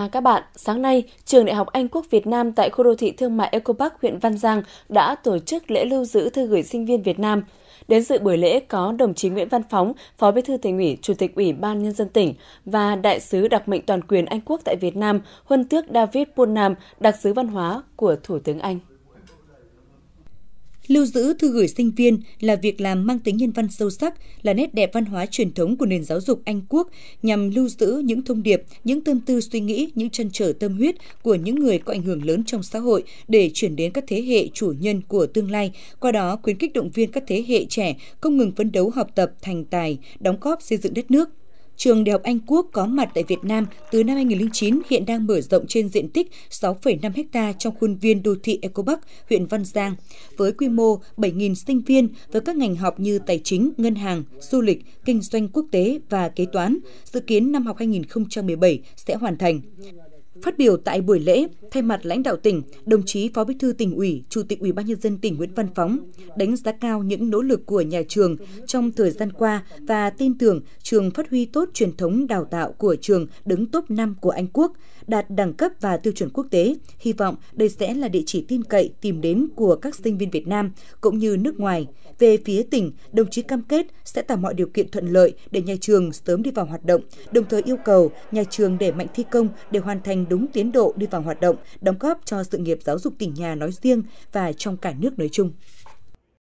À, các bạn, sáng nay, Trường Đại học Anh Quốc Việt Nam tại khu đô thị thương mại Eco Park, huyện Văn Giang đã tổ chức lễ lưu giữ thư gửi sinh viên Việt Nam. Đến dự buổi lễ có đồng chí Nguyễn Văn Phóng, Phó Bí thư Tỉnh ủy, Chủ tịch Ủy ban Nhân dân tỉnh và Đại sứ đặc mệnh toàn quyền Anh Quốc tại Việt Nam, huân tước David Purnam, đặc sứ văn hóa của Thủ tướng Anh. Lưu giữ thư gửi sinh viên là việc làm mang tính nhân văn sâu sắc, là nét đẹp văn hóa truyền thống của nền giáo dục Anh quốc nhằm lưu giữ những thông điệp, những tâm tư suy nghĩ, những chân trở tâm huyết của những người có ảnh hưởng lớn trong xã hội để chuyển đến các thế hệ chủ nhân của tương lai, qua đó khuyến khích động viên các thế hệ trẻ không ngừng phấn đấu học tập thành tài, đóng góp xây dựng đất nước. Trường Đại học Anh Quốc có mặt tại Việt Nam từ năm 2009 hiện đang mở rộng trên diện tích 6,5 ha trong khuôn viên đô thị Eco Bắc, huyện Văn Giang, với quy mô 7.000 sinh viên với các ngành học như tài chính, ngân hàng, du lịch, kinh doanh quốc tế và kế toán, dự kiến năm học 2017 sẽ hoàn thành. Phát biểu tại buổi lễ, thay mặt lãnh đạo tỉnh, đồng chí Phó Bí thư tỉnh ủy, Chủ tịch Ủy ban nhân dân tỉnh Nguyễn Văn Phóng đánh giá cao những nỗ lực của nhà trường trong thời gian qua và tin tưởng trường phát huy tốt truyền thống đào tạo của trường đứng top 5 của Anh Quốc, đạt đẳng cấp và tiêu chuẩn quốc tế. Hy vọng đây sẽ là địa chỉ tin cậy tìm đến của các sinh viên Việt Nam cũng như nước ngoài. Về phía tỉnh, đồng chí cam kết sẽ tạo mọi điều kiện thuận lợi để nhà trường sớm đi vào hoạt động, đồng thời yêu cầu nhà trường đẩy mạnh thi công để hoàn thành đúng tiến độ đi vào hoạt động, đóng góp cho sự nghiệp giáo dục tỉnh nhà nói riêng và trong cả nước nói chung.